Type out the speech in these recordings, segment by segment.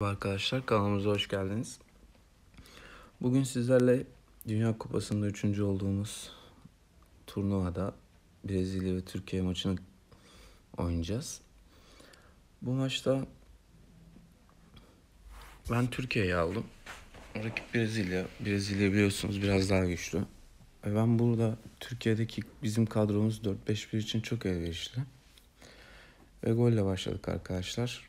Merhaba arkadaşlar kanalımıza hoş geldiniz. Bugün sizlerle Dünya Kupası'nda üçüncü olduğumuz turnuvada Brezilya ve Türkiye maçını oynayacağız. Bu maçta ben Türkiye'yi aldım. Rakip Brezilya. Brezilya biliyorsunuz biraz daha güçlü. ben burada Türkiye'deki bizim kadromuz 4-5-1 için çok elverişli. Ve golle başladık arkadaşlar.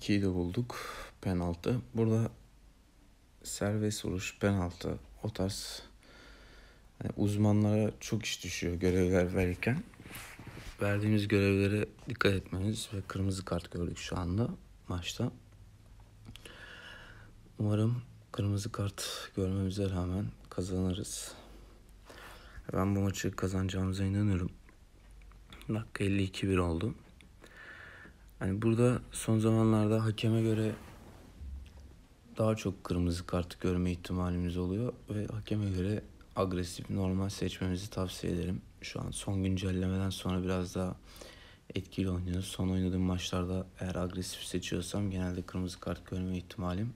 2'yi de bulduk. Penaltı. Burada serbest vuruş, penaltı o tarz yani uzmanlara çok iş düşüyor görevler verirken. Verdiğimiz görevlere dikkat etmemiz ve kırmızı kart gördük şu anda maçta. Umarım kırmızı kart görmemize rağmen kazanırız. Ben bu maçı kazanacağımıza inanıyorum. Dakika 52-1 oldu. Hani burada son zamanlarda hakeme göre daha çok kırmızı kart görme ihtimalimiz oluyor ve hakeme göre agresif normal seçmemizi tavsiye ederim. Şu an son güncellemeden sonra biraz daha etkili oynuyoruz. Son oynadığım maçlarda eğer agresif seçiyorsam genelde kırmızı kart görme ihtimalim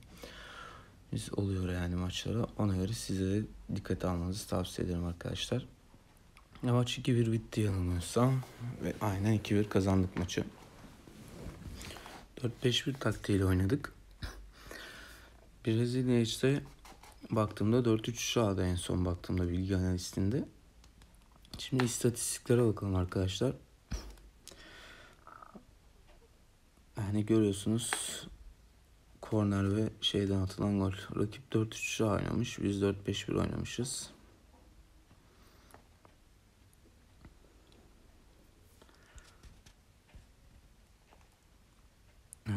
biz oluyor yani maçlara. Ona göre size de dikkat almanızı tavsiye ederim arkadaşlar. Maç 2-1 bitti yanılmıyorsam ve aynen 2-1 kazandık maçı. 4-5-1 taktiğiyle oynadık. Brezilya işte baktığımda 4-3-3 aldı en son baktığımda bilgi analistinde. Şimdi istatistiklere bakalım arkadaşlar. Yani görüyorsunuz korner ve şeyden atılan gol. Rakip 4-3-3 oynamış. Biz 4-5-1 oynamışız.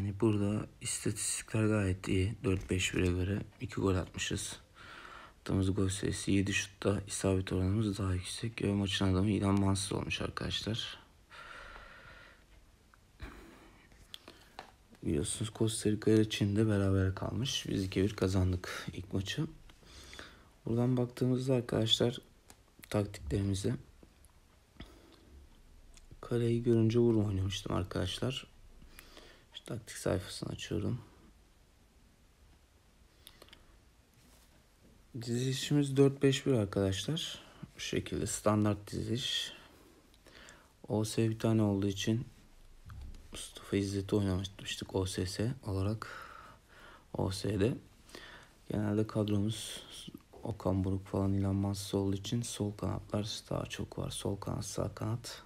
Yani burada istatistikler gayet iyi. 4 5 bire göre 2 gol atmışız. Attığımız gol sayısı 7 şutta isabet oranımız daha yüksek. Ve maçın adamı İlhan Mansız olmuş arkadaşlar. Biliyorsunuz Costa Rica ile Çin'de beraber kalmış. Biz 2-1 kazandık ilk maçı. Buradan baktığımızda arkadaşlar taktiklerimize Kaleyi görünce vurma oynamıştım arkadaşlar. Taktik sayfasını açıyorum. Dizilişimiz 4-5-1 arkadaşlar. Bu şekilde standart diziliş. OS bir tane olduğu için Mustafa İzzet'i oynamıştık OSS olarak. OS'de. Genelde kadromuz Okan Buruk falan İlhan Mansız olduğu için sol kanatlar daha çok var. Sol kanat, sağ kanat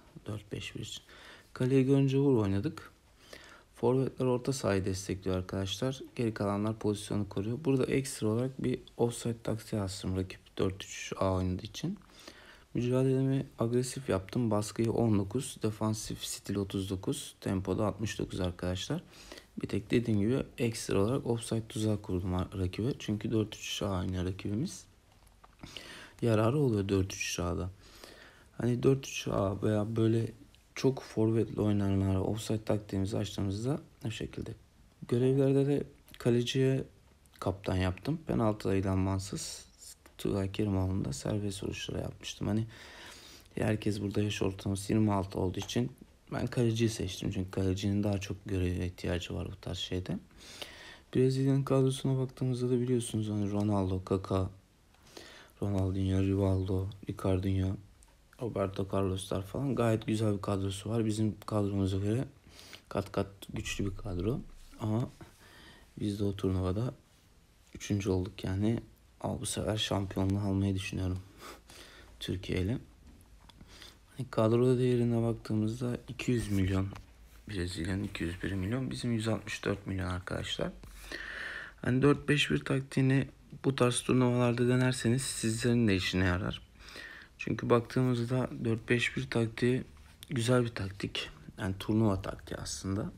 4-5-1 için. Kaleye görünce vur oynadık. Forvetler orta sahayı destekliyor arkadaşlar. Geri kalanlar pozisyonu koruyor. Burada ekstra olarak bir offside taksi astım rakip 4-3-A oynadığı için. Mücadelemi agresif yaptım. Baskıyı 19, defansif stil 39, tempoda 69 arkadaşlar. Bir tek dediğim gibi ekstra olarak offside tuzağı kurdum rakibe. Çünkü 4-3 aynı rakibimiz. Yararı oluyor 4-3 A'da. Hani 4-3 A veya böyle çok forvetli oynayanlar offside taktiğimizi açtığımızda ne şekilde. Görevlerde de kaleciye kaptan yaptım. Penaltıda idamansız Tugay Kerimoğlu'nu da serbest vuruşlara yapmıştım. Hani herkes burada yaş ortalaması 26 olduğu için ben kaleciyi seçtim. Çünkü kalecinin daha çok görev ihtiyacı var bu tarz şeyde. Brezilya'nın kadrosuna baktığımızda da biliyorsunuz hani Ronaldo, Kaka, Ronaldinho, Rivaldo, Ricardinho, Roberto Carlos'lar falan gayet güzel bir kadrosu var. Bizim kadromuza göre kat kat güçlü bir kadro. Ama biz de o turnuvada üçüncü olduk yani. Al bu sefer şampiyonluğu almayı düşünüyorum Türkiye ile. Hani kadro değerine baktığımızda 200 milyon Brezilya'nın 201 milyon bizim 164 milyon arkadaşlar. Hani 4-5-1 taktiğini bu tarz turnuvalarda denerseniz sizlerin de işine yarar. Çünkü baktığımızda 4-5-1 taktiği güzel bir taktik. Yani turnuva taktiği aslında.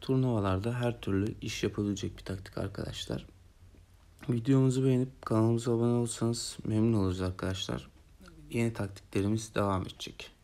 Turnuvalarda her türlü iş yapabilecek bir taktik arkadaşlar. Videomuzu beğenip kanalımıza abone olsanız memnun oluruz arkadaşlar. Yeni taktiklerimiz devam edecek.